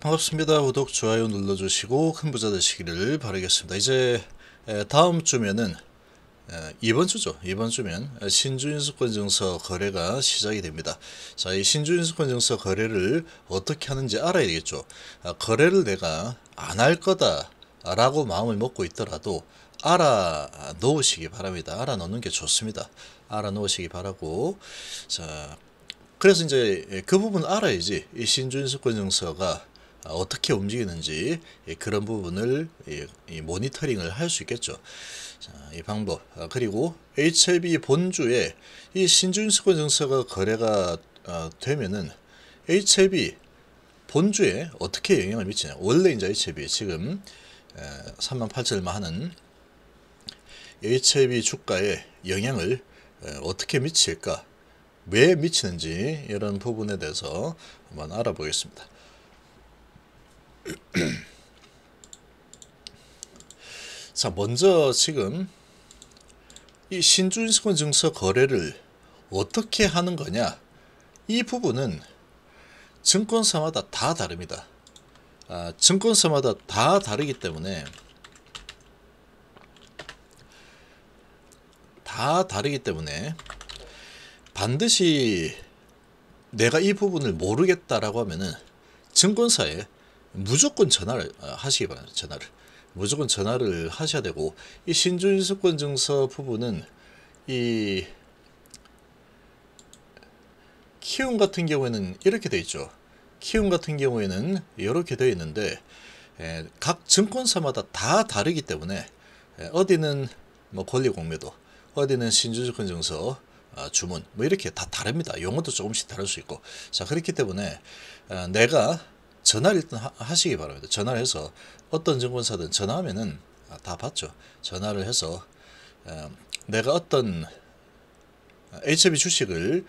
반갑습니다. 구독, 좋아요 눌러주시고 큰 부자 되시기를 바라겠습니다. 이제 다음 주면은 이번 주죠. 이번 주면 신주인수권증서 거래가 시작이 됩니다. 자, 이 신주인수권증서 거래를 어떻게 하는지 알아야 되겠죠. 아, 거래를 내가 안 할 거다라고 마음을 먹고 있더라도 알아 놓으시기 바랍니다. 알아 놓는 게 좋습니다. 알아 놓으시기 바라고 자 그래서 이제 그 부분 알아야지 이 신주인수권증서가 아, 어떻게 움직이는지 예, 그런 부분을 예, 모니터링을 할 수 있겠죠. 자, 이 방법 아, 그리고 HLB 본주에 이 신주인수권 증서가 거래가 아, 되면은 HLB 본주에 어떻게 영향을 미치냐 원래 이제 HLB 지금 3 8 0만 하는 HLB 주가에 영향을 어떻게 미칠까 왜 미치는지 이런 부분에 대해서 한번 알아보겠습니다. 자 먼저 지금 이 신주인권 증서 거래를 어떻게 하는 거냐 이 부분은 증권사마다 다 다릅니다 아, 증권사마다 다 다르기 때문에 다 다르기 때문에 반드시 내가 이 부분을 모르겠다라고 하면은 증권사에 무조건 전화를 어, 하시기 바랍니다. 전화를. 무조건 전화를 하셔야 되고 이 신주인수권 증서 부분은 이 키움 같은 경우에는 이렇게 되어 있죠. 키움 같은 경우에는 이렇게 되어 있는데 에, 각 증권사마다 다 다르기 때문에 에, 어디는 뭐 권리공매도 어디는 신주주권 증서 아, 주문 뭐 이렇게 다 다릅니다. 용어도 조금씩 다를 수 있고 자 그렇기 때문에 아, 내가 전화를 일단 하, 시기 바랍니다. 전화를 해서 어떤 증권사든 전화하면은 아, 다 받죠. 전화를 해서 내가 어떤 HB 주식을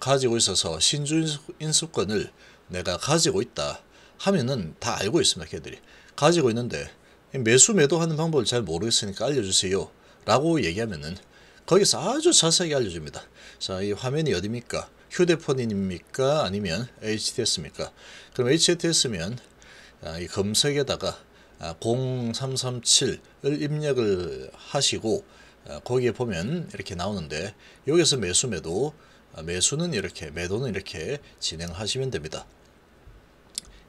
가지고 있어서 신주 인수권을 내가 가지고 있다 하면은 다 알고 있습니다. 걔들이 가지고 있는데 매수 매도하는 방법을 잘 모르겠으니까 알려주세요. 라고 얘기하면은 거기서 아주 자세하게 알려줍니다. 자, 이 화면이 어디입니까? 휴대폰입니까? 아니면 HTS입니까? 그럼 HTS면 아, 이 검색에다가 0337을 아, 입력을 하시고 아, 거기에 보면 이렇게 나오는데 여기서 매수 매도 매수는 이렇게 매도는 이렇게 진행하시면 됩니다.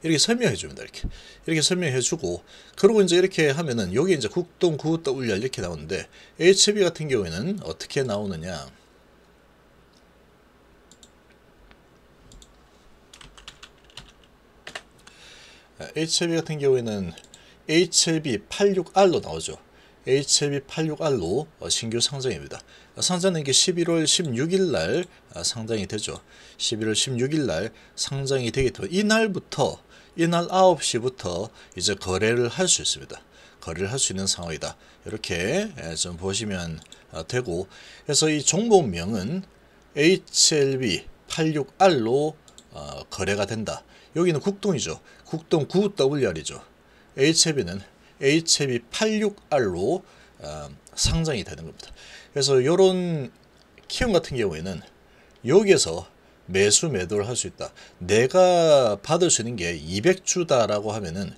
이렇게 설명해 줍니다. 이렇게. 이렇게 설명해 주고, 그리고 이제 이렇게 하면은, 여기 이제 국동, 구우 이렇게 나오는데, HB 같은 경우에는 어떻게 나오느냐. HLB 같은 경우에는 HLB86R로 나오죠. HLB86R로 어, 신규 상장입니다. 어, 상장은 이게 11월 16일 날 어, 상장이 되죠. 11월 16일 날 상장이 되기 때문에 이날부터 이날 9시부터 이제 거래를 할 수 있습니다. 거래를 할 수 있는 상황이다. 이렇게 예, 좀 보시면 되고 그래서 이 종목명은 HLB86R로 거래가 된다. 여기는 국동이죠. 국동 9WR이죠. HB는 HB 86R로 어, 상장이 되는 겁니다. 그래서 이런 키움 같은 경우에는 여기에서 매수 매도를 할 수 있다. 내가 받을 수 있는 게 200주다라고 하면은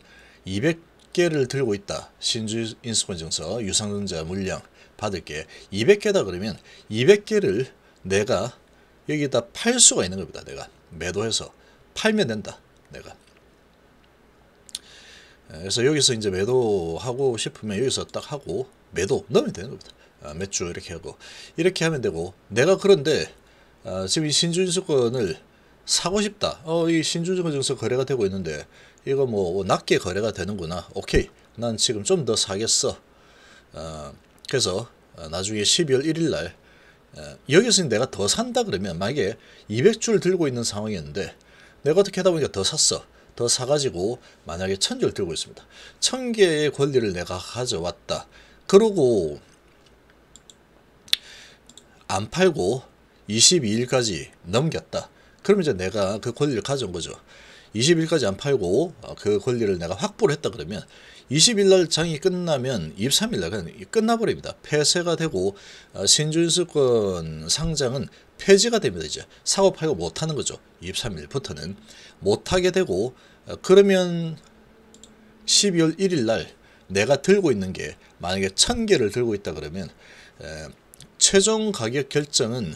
200개를 들고 있다. 신주 인수권증서 유상증자 물량 받을 게 200개다 그러면 200개를 내가 여기다 팔 수가 있는 겁니다. 내가 매도해서 팔면 된다. 내가. 그래서 여기서 이제 매도하고 싶으면 여기서 딱 하고 매도 넣으면 되는 겁니다. 아, 매주 이렇게 하고 이렇게 하면 되고 내가 그런데 아, 지금 이 신주인수권을 사고 싶다. 어, 이 신주증서 거래가 되고 있는데 이거 뭐 낮게 거래가 되는구나. 오케이. 난 지금 좀 더 사겠어. 어, 그래서 아, 나중에 12월 1일 날 어, 여기서 내가 더 산다 그러면 만약에 200주를 들고 있는 상황이었는데 내가 어떻게 하다 보니까 더 샀어. 더 사가지고 만약에 천 개를 들고 있습니다. 천 개의 권리를 내가 가져왔다. 그러고 안 팔고 22일까지 넘겼다. 그러면 이제 내가 그 권리를 가져온 거죠. 20일까지 안 팔고 그 권리를 내가 확보를 했다 그러면 20일 날 장이 끝나면 23일 날 그냥 끝나버립니다. 폐쇄가 되고 어, 신준수권 상장은 폐지가 됩니다. 이제 사업 파고 못하는 거죠. 23일부터는 못하게 되고 어, 그러면 12월 1일 날 내가 들고 있는 게 만약에 1000개를 들고 있다 그러면 어, 최종 가격 결정은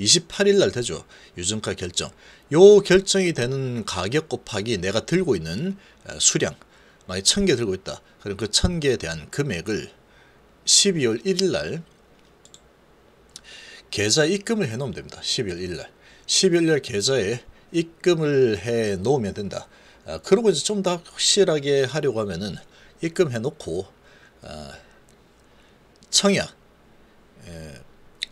28일 날 되죠. 유증가 결정. 요 결정이 되는 가격 곱하기 내가 들고 있는 어, 수량 만약 1000개 들고 있다. 그럼 그 1000개에 대한 금액을 12월 1일 날 계좌 입금을 해 놓으면 됩니다. 11일 날. 11일 계좌에 입금을 해 놓으면 된다. 아, 그러고 이제 좀 더 확실하게 하려고 하면은 입금해 놓고 아, 청약 에,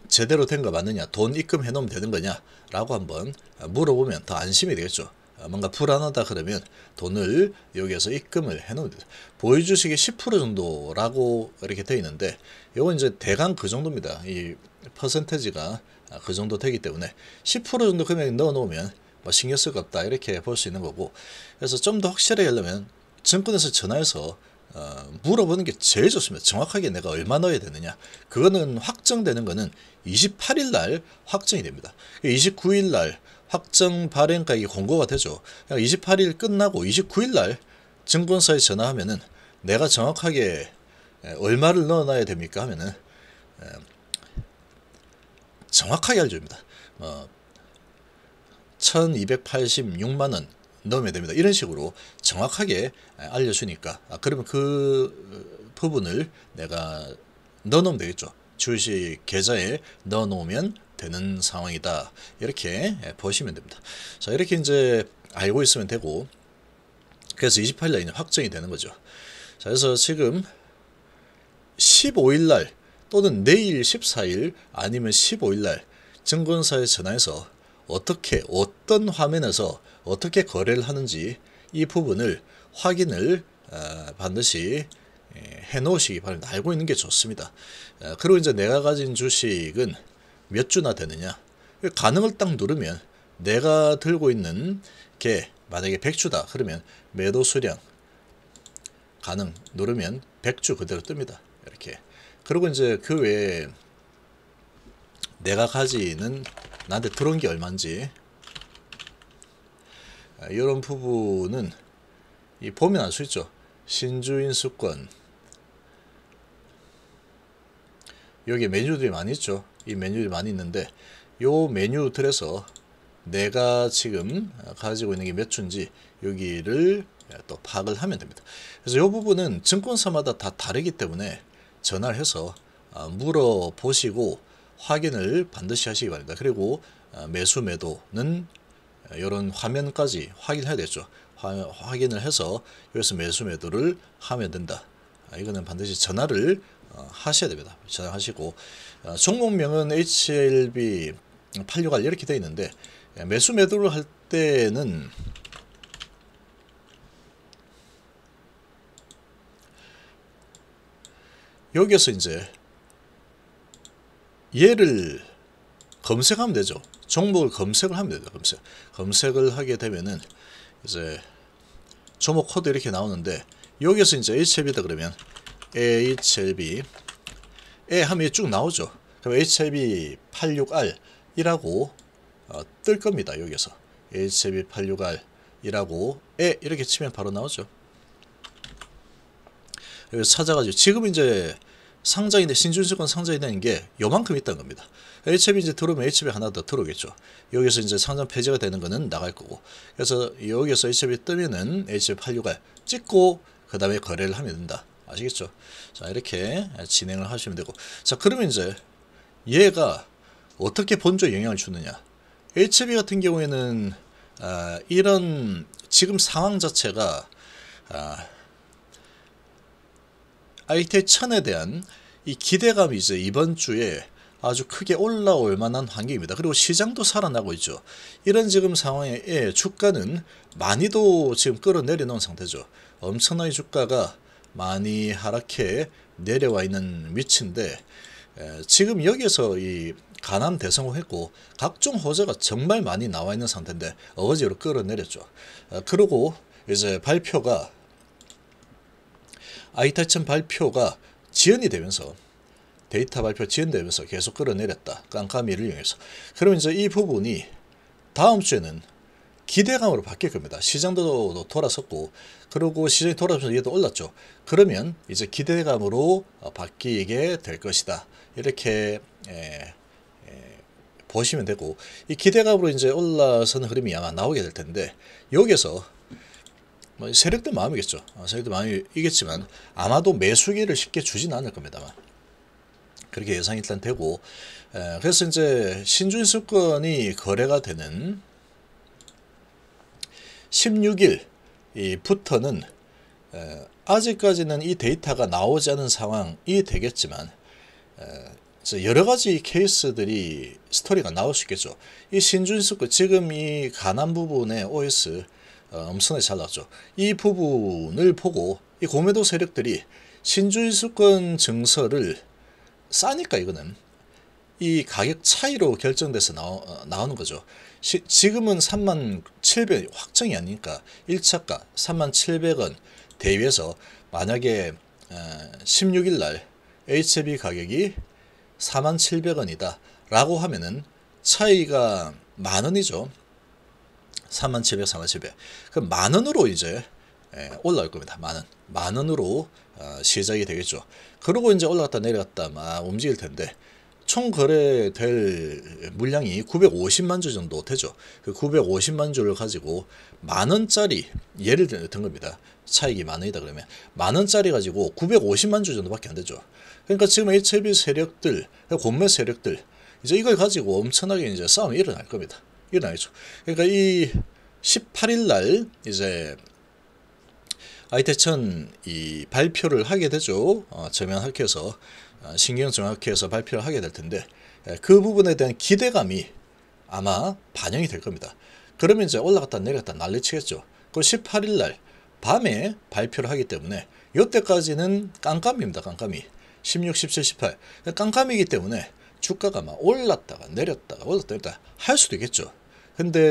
제대로 된 거 맞느냐 돈 입금해 놓으면 되는 거냐라고 한번 물어보면 더 안심이 되겠죠. 어, 뭔가 불안하다 그러면 돈을 여기에서 입금을 해놓으면 돼 보유주식의 10% 정도라고 이렇게 되어 있는데 이건 이제 대강 그 정도입니다. 이 퍼센테지가 아, 그 정도 되기 때문에 10% 정도 금액 넣어놓으면 뭐 신경 쓸거 없다 이렇게 볼 수 있는 거고 그래서 좀 더 확실하게 하려면 증권에서 전화해서 어, 물어보는 게 제일 좋습니다. 정확하게 내가 얼마 넣어야 되느냐. 그거는 확정되는 거는 28일 날 확정이 됩니다. 29일 그 날 확정 발행까이 공고가 되죠. 28일 끝나고 29일 날 증권사에 전화하면은 내가 정확하게 얼마를 넣어놔야 됩니까 하면은 정확하게 알려줍니다. 어, 1286만 원 넣으면 됩니다. 이런 식으로 정확하게 알려주니까 아, 그러면 그 어, 부분을 내가 넣어놓으면 되겠죠. 주식 계좌에 넣어놓으면 되는 상황이다. 이렇게 예, 보시면 됩니다. 자, 이렇게 이제 알고 있으면 되고 그래서 28일날 확정이 되는 거죠. 자, 그래서 지금 15일날 또는 내일 14일 아니면 15일날 증권사에 전화해서 어떻게 어떤 화면에서 어떻게 거래를 하는지 이 부분을 확인을 어, 반드시 예, 해놓으시기 바랍니다. 알고 있는 게 좋습니다. 어, 그리고 이제 내가 가진 주식은 몇 주나 되느냐 가능을 딱 누르면 내가 들고 있는 게 만약에 100주다 그러면 매도 수량 가능 누르면 100주 그대로 뜹니다 이렇게 그리고 이제 그 외에 내가 가지는 나한테 들어온 게얼만지 아, 이런 부분은 이 보면 알 수 있죠 신주인 수권 여기 메뉴들이 많이 있죠 이 메뉴들이 많이 있는데 요 메뉴 들에서 내가 지금 가지고 있는 게 몇 주인지 여기를 또 파악을 하면 됩니다. 그래서 이 부분은 증권사마다 다 다르기 때문에 전화를 해서 아, 물어보시고 확인을 반드시 하시기 바랍니다. 그리고 아, 매수 매도는 이런 아, 화면까지 확인해야 되죠. 확인을 해서 여기서 매수 매도를 하면 된다. 이거는 반드시 전화를 하셔야 됩니다. 저장하시고 종목명은 어, HLB 868 이렇게 되어 있는데 예, 매수 매도를 할 때는 여기에서 이제 얘를 검색하면 되죠. 종목을 검색을 하면 되죠. 검색. 검색을 하게 되면은 이제 종목 코드 이렇게 나오는데 여기에서 이제 HLB다 그러면 HLB 에 하면 쭉 나오죠. 그럼 HLB 86R이라고 어, 뜰 겁니다. 여기서 HLB 86R이라고 에 이렇게 치면 바로 나오죠. 여기 찾아가지고 지금 이제 상장인데 신준수권 상장이라는 게 요만큼 있다는 겁니다. HB 이제 들어오면 HB 하나 더 들어오겠죠. 여기서 이제 상장 폐지가 되는 거는 나갈 거고. 그래서 여기서 HB 뜨면은 HB 86알 찍고 그 다음에 거래를 하면 된다. 아시겠죠? 자 이렇게 진행을 하시면 되고 자 그러면 이제 얘가 어떻게 본조에 영향을 주느냐 HB 같은 경우에는 아, 이런 지금 상황 자체가 아, IT의 천에 대한 이 기대감이 이제 이번 주에 아주 크게 올라올 만한 환경입니다. 그리고 시장도 살아나고 있죠. 이런 지금 상황에 주가는 많이도 지금 끌어내려 놓은 상태죠. 엄청나게 주가가 많이 하락해 내려와 있는 위치인데 지금 여기서 에이가난대성을했고 각종 호재가 정말 많이 나와 있는 상태인데 어거지로 끌어내렸죠. 어, 그리고 이제 발표가 아이타천 발표가 지연이 되면서 데이터 발표 지연되면서 계속 끌어내렸다. 깜깜이를 이용해서. 그럼 이제 이 부분이 다음 주에는 기대감으로 바뀔 겁니다. 시장도 돌아섰고 그리고 시장이 돌아서면서 얘도 올랐죠. 그러면 이제 기대감으로 어, 바뀌게 될 것이다. 이렇게 에, 에, 보시면 되고 이 기대감으로 이제 올라선 흐름이 아마 나오게 될 텐데 여기서 뭐 세력들 마음이겠죠. 어, 세력들 마음이겠지만 아마도 매수기를 쉽게 주진 않을 겁니다만 그렇게 예상이 일단 되고 에, 그래서 이제 신준수권이 거래가 되는 16일부터는 아직까지는 이 데이터가 나오지 않은 상황이 되겠지만 여러 가지 케이스들이 스토리가 나올 수 있겠죠. 이신준스 지금 이 가난 부분에 OS 어, 엄청나게 잘 나왔죠. 이 부분을 보고 이 고매도 세력들이 신주인수권 증서를 싸니까 이거는 이 가격 차이로 결정돼서 나오, 어, 나오는 거죠. 시, 지금은 3만 700 확정이 아니니까 1차가 3만 7 0원 대비해서 만약에 16일 어, 날 HB 가격이 4만 7 0원이다 라고 하면은 차이가 만 원이죠. 4만 7 0 4만 7 0 그럼 만 원으로 이제 예, 올라올 겁니다. 만 원. 만 원으로 어, 시작이 되겠죠. 그러고 이제 올라갔다 내려갔다 막 움직일 텐데 총 거래될 물량이 950만 주 정도 되죠. 그 950만 주를 가지고 만 원짜리 예를 든 겁니다. 차익이 만 원이다 그러면 만 원짜리 가지고 950만 주 정도밖에 안 되죠. 그러니까 지금 HLB 세력들, 공매 세력들 이제 이걸 가지고 엄청나게 이제 싸움이 일어날 겁니다. 일어나죠. 겠 그러니까 이 18일 날 이제 아이테천 이 발표를 하게 되죠. 어, 저면 학회에서 어, 신경 정확해서 발표를 하게 될 텐데 그 부분에 대한 기대감이 아마 반영이 될 겁니다. 그러면 이제 올라갔다 내렸다 난리치겠죠. 그 18일 날 밤에 발표를 하기 때문에 이때까지는 깜깜입니다. 깜깜이. 16, 17, 18. 깜깜이기 때문에 주가가 막 올랐다가 내렸다가 올랐다 내렸다 할 수도 있겠죠.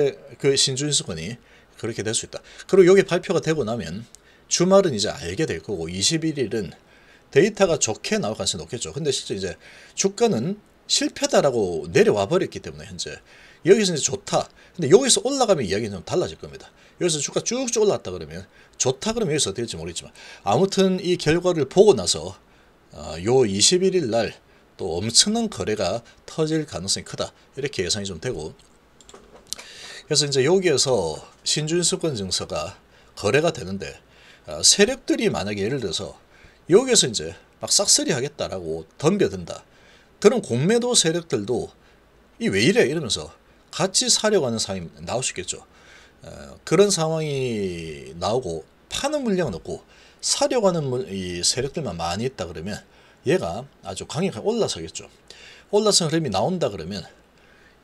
근데 그 신준수건이 그렇게 될 수 있다. 그리고 여기 발표가 되고 나면 주말은 이제 알게 될 거고 21일은 데이터가 좋게 나올 가능성이 높겠죠. 근데 실제 이제 주가는 실패다라고 내려와 버렸기 때문에 현재 여기서 이제 좋다. 근데 여기서 올라가면 이야기는 좀 달라질 겁니다. 여기서 주가 쭉쭉 올라왔다 그러면 좋다 그러면 여기서 어떻게 될지 모르겠지만 아무튼 이 결과를 보고 나서 어, 요 21일 날 또 엄청난 거래가 터질 가능성이 크다. 이렇게 예상이 좀 되고 그래서 이제 여기에서 신준수권 증서가 거래가 되는데 어, 세력들이 만약에 예를 들어서 여기서 이제 막 싹쓸이 하겠다라고 덤벼든다. 그런 공매도 세력들도 이 왜 이래 이러면서 같이 사려고 하는 상황이 나올 수 있겠죠. 어, 그런 상황이 나오고 파는 물량은 없고 사려고 하는 물, 이 세력들만 많이 있다 그러면 얘가 아주 강력하게 올라서겠죠. 올라선 흐름이 나온다 그러면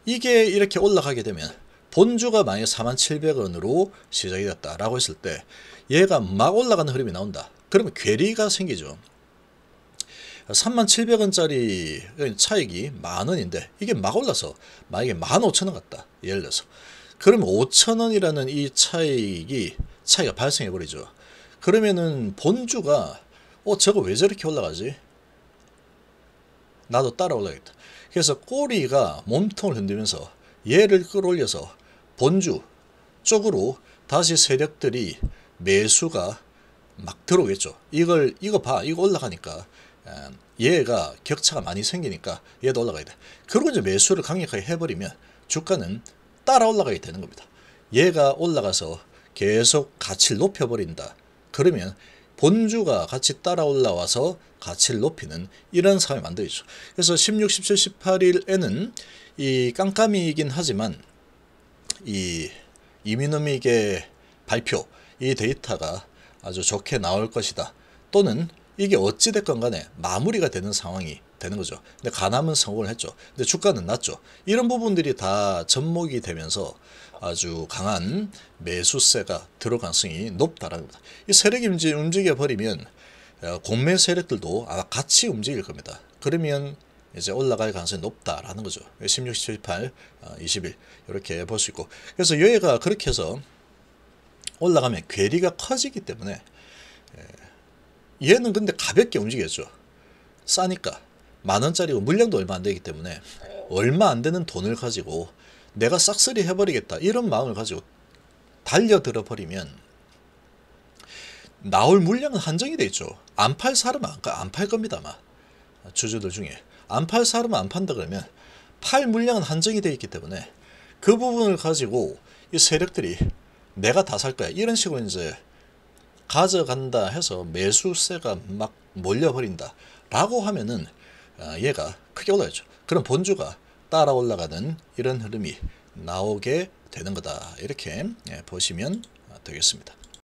이게 이렇게 올라가게 되면 본주가 만약 4 7 0원으로 시작이 됐다라고 했을 때 얘가 막 올라가는 흐름이 나온다. 그러면 괴리가 생기죠. 3700원짜리 차액이 만원인데 이게 막 올라서 만약에 15,000원 같다. 예를 들어서. 그러면 5,000원이라는 이차액이 차이가 발생해 버리죠. 그러면은 본주가 어 저거 왜 저렇게 올라가지? 나도 따라 올라가겠다 그래서 꼬리가 몸통을 흔들면서 얘를 끌어올려서 본주 쪽으로 다시 세력들이 매수가 막 들어오겠죠. 이걸 이거 봐. 이거 올라가니까 얘가 격차가 많이 생기니까 얘도 올라가야 돼. 그리고 이제 매수를 강력하게 해버리면 주가는 따라 올라가게 되는 겁니다. 얘가 올라가서 계속 가치를 높여버린다. 그러면 본주가 같이 따라 올라와서 가치를 높이는 이런 상황이 만들어지죠. 그래서 16, 17, 18일에는 이깜깜이긴 하지만 이이민호미의 발표 이 데이터가 아주 좋게 나올 것이다. 또는 이게 어찌됐건 간에 마무리가 되는 상황이 되는 거죠. 근데 가남은 성공을 했죠. 근데 주가는 낮죠. 이런 부분들이 다 접목이 되면서 아주 강한 매수세가 들어 갈 가능성이 높다라는 겁니다. 이 세력이 움직여 버리면 어, 공매 세력들도 아마 같이 움직일 겁니다. 그러면 이제 올라갈 가능성이 높다라는 거죠. 16, 18, 7 1 20일 이렇게 볼 수 있고 그래서 여해가 그렇게 해서 올라가면 괴리가 커지기 때문에 예, 얘는 근데 가볍게 움직였죠. 싸니까 만 원짜리고 물량도 얼마 안 되기 때문에 얼마 안 되는 돈을 가지고 내가 싹쓸이 해버리겠다 이런 마음을 가지고 달려들어 버리면 나올 물량은 한정이 돼 있죠. 안 팔 사람은 안 팔 겁니다만 주주들 중에 안 팔 사람은 안 판다 그러면 팔 물량은 한정이 돼 있기 때문에 그 부분을 가지고 이 세력들이 내가 다 살 거야. 이런 식으로 이제 가져간다 해서 매수세가 막 몰려버린다. 라고 하면은 아, 얘가 크게 올라야죠. 그럼 본주가 따라 올라가는 이런 흐름이 나오게 되는 거다. 이렇게 예, 보시면 되겠습니다.